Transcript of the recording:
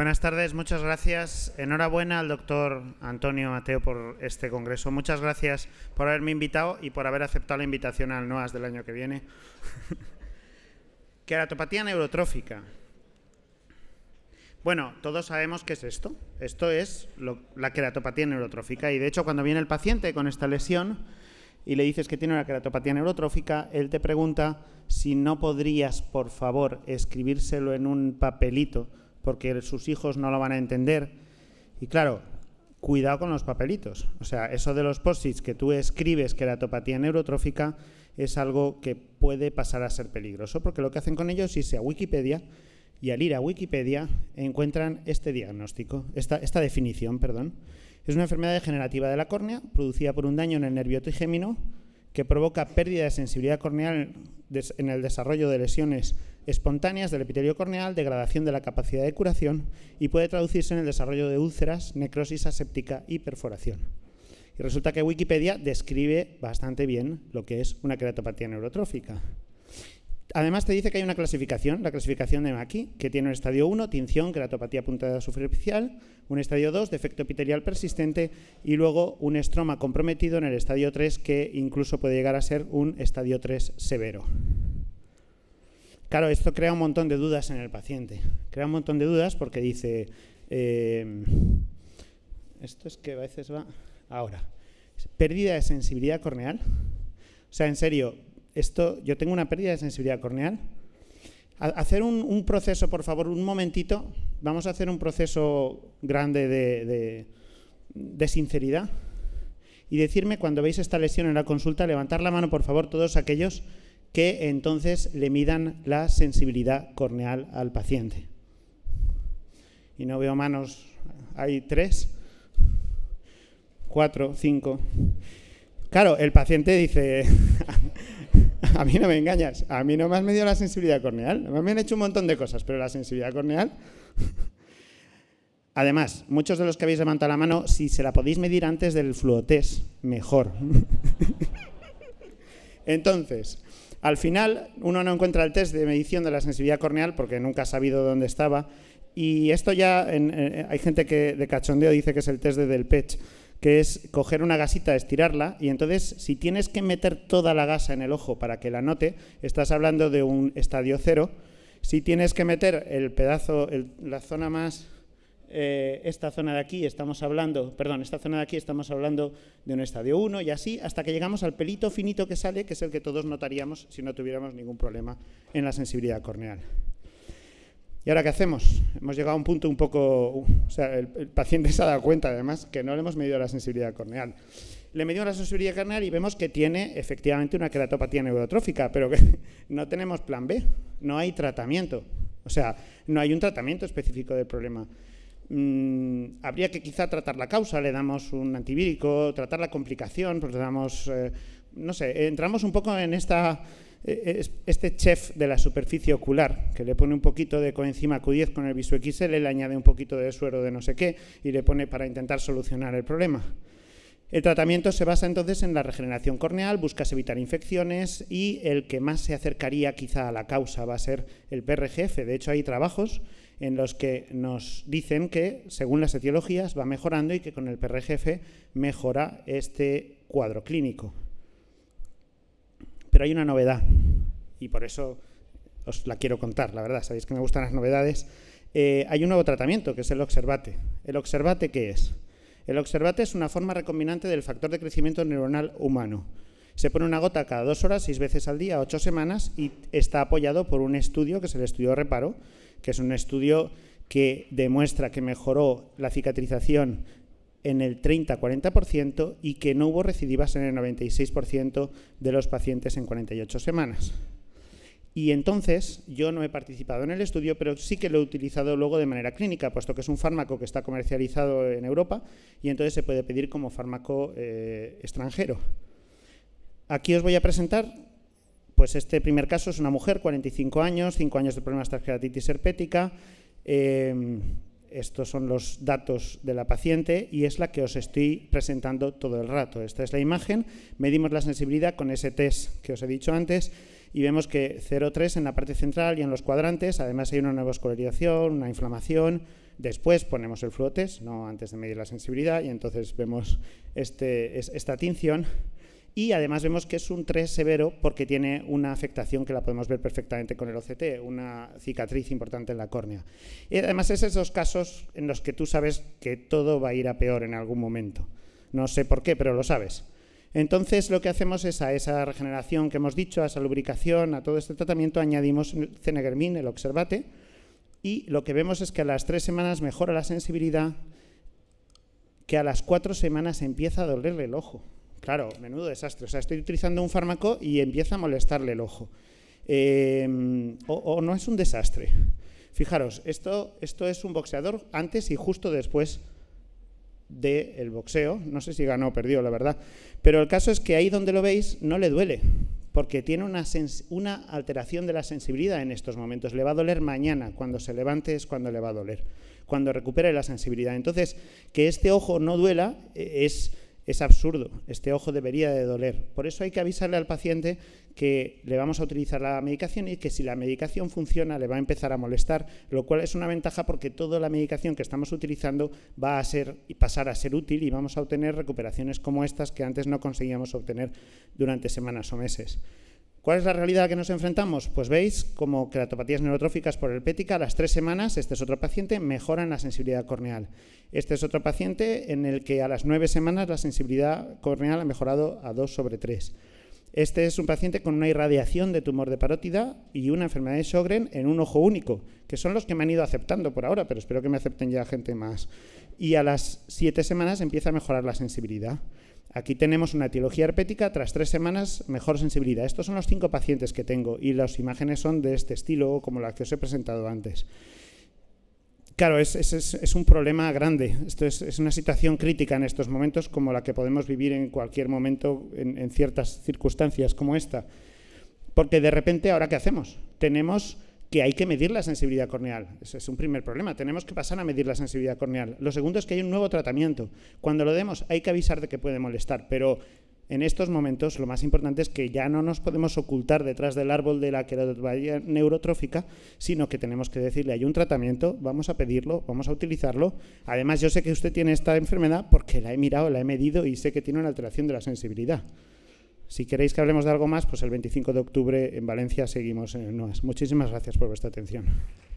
Buenas tardes, muchas gracias. Enhorabuena al doctor Antonio Mateo por este congreso. Muchas gracias por haberme invitado y por haber aceptado la invitación al NOAS del año que viene. Queratopatía neurotrófica. Bueno, todos sabemos qué es esto. Esto es la queratopatía neurotrófica. Y de hecho, cuando viene el paciente con esta lesión y le dices que tiene una queratopatía neurotrófica, él te pregunta si no podrías, por favor, escribírselo en un papelito porque sus hijos no lo van a entender. Y claro, cuidado con los papelitos. O sea, eso de los posits que tú escribes que la topatía neurotrófica es algo que puede pasar a ser peligroso, porque lo que hacen con ellos es irse a Wikipedia y al ir a Wikipedia encuentran este diagnóstico, esta, esta definición, perdón. Es una enfermedad degenerativa de la córnea producida por un daño en el nervio trigémino que provoca pérdida de sensibilidad corneal en el desarrollo de lesiones espontáneas del epitelio corneal, degradación de la capacidad de curación y puede traducirse en el desarrollo de úlceras, necrosis aséptica y perforación. Y resulta que Wikipedia describe bastante bien lo que es una queratopatía neurotrófica. Además te dice que hay una clasificación, la clasificación de Maki, que tiene un estadio 1, tinción, queratopatía puntada superficial, un estadio 2, defecto epitelial persistente y luego un estroma comprometido en el estadio 3 que incluso puede llegar a ser un estadio 3 severo. Claro, esto crea un montón de dudas en el paciente. Crea un montón de dudas porque dice, eh, esto es que a veces va ahora, pérdida de sensibilidad corneal. O sea, en serio, yo tengo una pérdida de sensibilidad corneal. hacer un, proceso, por favor, un momentito. Vamos a hacer un proceso grande de, de sinceridad y decirme cuando veis esta lesión en la consulta, levantar la mano, por favor, todos aquellos que entonces le midan la sensibilidad corneal al paciente. Y no veo manos, hay tres, cuatro, cinco. Claro, el paciente dice, a mí no me engañas, a mí no me medido la sensibilidad corneal, me han hecho un montón de cosas, pero la sensibilidad corneal... Además, muchos de los que habéis levantado la mano, si se la podéis medir antes del fluotest, mejor. Entonces, al final uno no encuentra el test de medición de la sensibilidad corneal porque nunca ha sabido dónde estaba. Y esto ya eh, hay gente que de cachondeo dice que es el test de Delpech, que es coger una gasita, estirarla, y entonces si tienes que meter toda la gasa en el ojo para que la note, estás hablando de un estadio cero. Si tienes que meter el pedazo, el, la zona más, eh, esta zona de aquí estamos hablando, perdón, esta zona de aquí estamos hablando de un estadio uno y así hasta que llegamos al pelito finito que sale, que es el que todos notaríamos si no tuviéramos ningún problema en la sensibilidad corneal. ¿Y ahora qué hacemos? Hemos llegado a un punto un poco... o sea, el, paciente se ha dado cuenta, además, que no le hemos medido la sensibilidad corneal. Le medimos la sensibilidad corneal y vemos que tiene efectivamente una queratopatía neurotrófica, pero que no tenemos plan B, no hay tratamiento. O sea, no hay un tratamiento específico del problema. Mm, habría que quizá tratar la causa, le damos un antivírico, tratar la complicación, pues le damos... Eh, no sé, entramos un poco en esta eh, eh, este chef de la superficie ocular, que le pone un poquito de coenzima Q10 con el XL, le añade un poquito de suero de no sé qué y le pone para intentar solucionar el problema. El tratamiento se basa entonces en la regeneración corneal, buscas evitar infecciones y el que más se acercaría quizá a la causa va a ser el PRGF. De hecho, hay trabajos en los que nos dicen que, según las etiologías, va mejorando y que con el PRGF mejora este cuadro clínico. Pero hay una novedad y por eso os la quiero contar, la verdad, sabéis que me gustan las novedades. Eh, hay un nuevo tratamiento que es el observate. ¿El observate qué es? El observate es una forma recombinante del factor de crecimiento neuronal humano. Se pone una gota cada dos horas, seis veces al día, ocho semanas y está apoyado por un estudio que es el estudio Reparo, que es un estudio que demuestra que mejoró la cicatrización en el 30-40% y que no hubo recidivas en el 96% de los pacientes en 48 semanas. Y entonces yo no he participado en el estudio, pero sí que lo he utilizado luego de manera clínica, puesto que es un fármaco que está comercializado en Europa y entonces se puede pedir como fármaco eh, extranjero. Aquí os voy a presentar, pues este primer caso es una mujer, 45 años, 5 años de problemas de artritis herpética, eh, estos son los datos de la paciente y es la que os estoy presentando todo el rato. Esta es la imagen, medimos la sensibilidad con ese test que os he dicho antes y vemos que 0,3 en la parte central y en los cuadrantes, además hay una nueva escolarización, una inflamación, después ponemos el fluotest, no antes de medir la sensibilidad y entonces vemos este, esta tinción y además vemos que es un 3 severo porque tiene una afectación que la podemos ver perfectamente con el OCT, una cicatriz importante en la córnea. Y además es esos casos en los que tú sabes que todo va a ir a peor en algún momento. No sé por qué, pero lo sabes. Entonces lo que hacemos es a esa regeneración que hemos dicho, a esa lubricación, a todo este tratamiento, añadimos cenegermin, el observate, y lo que vemos es que a las tres semanas mejora la sensibilidad, que a las cuatro semanas empieza a dolerle el ojo. Claro, menudo desastre. O sea, estoy utilizando un fármaco y empieza a molestarle el ojo. Em, o, no es un desastre. Fijaros, esto, esto es un boxeador antes y justo después del boxeo. No sé si ganó o perdió, la verdad. Pero el caso es que ahí donde lo veis no le duele, porque tiene una, una alteración de la sensibilidad en estos momentos. Le va a doler mañana, cuando se levante es cuando le va a doler, cuando recupere la sensibilidad. Entonces, que este ojo no duela eh, es es absurdo, este ojo debería de doler. Por eso hay que avisarle al paciente que le vamos a utilizar la medicación y que si la medicación funciona le va a empezar a molestar, lo cual es una ventaja porque toda la medicación que estamos utilizando va a ser y pasar a ser útil y vamos a obtener recuperaciones como estas que antes no conseguíamos obtener durante semanas o meses. ¿Cuál es la realidad a la que nos enfrentamos? Pues veis como creatopatías neurotróficas por herpética a las tres semanas, este es otro paciente, mejoran la sensibilidad corneal. Este es otro paciente en el que a las nueve semanas la sensibilidad corneal ha mejorado a dos sobre 3. Este es un paciente con una irradiación de tumor de parótida y una enfermedad de Sjögren en un ojo único, que son los que me han ido aceptando por ahora, pero espero que me acepten ya gente más. Y a las siete semanas empieza a mejorar la sensibilidad. Aquí tenemos una etiología herpética, tras tres semanas mejor sensibilidad. Estos son los cinco pacientes que tengo y las imágenes son de este estilo, como las que os he presentado antes. Claro, es, un problema grande. Esto es, una situación crítica en estos momentos, como la que podemos vivir en cualquier momento, en, en, ciertas circunstancias como esta. Porque de repente, ¿ahora qué hacemos? Tenemos que hay que medir la sensibilidad corneal. Ese es un primer problema. Tenemos que pasar a medir la sensibilidad corneal. Lo segundo es que hay un nuevo tratamiento. Cuando lo demos, hay que avisar de que puede molestar, pero en estos momentos lo más importante es que ya no nos podemos ocultar detrás del árbol de la queratopatia neurotrófica, sino que tenemos que decirle, hay un tratamiento, vamos a pedirlo, vamos a utilizarlo. Además, yo sé que usted tiene esta enfermedad porque la he mirado, la he medido y sé que tiene una alteración de la sensibilidad. Si queréis que hablemos de algo más, pues el 25 de octubre en Valencia seguimos en NOAS. Muchísimas gracias por vuestra atención.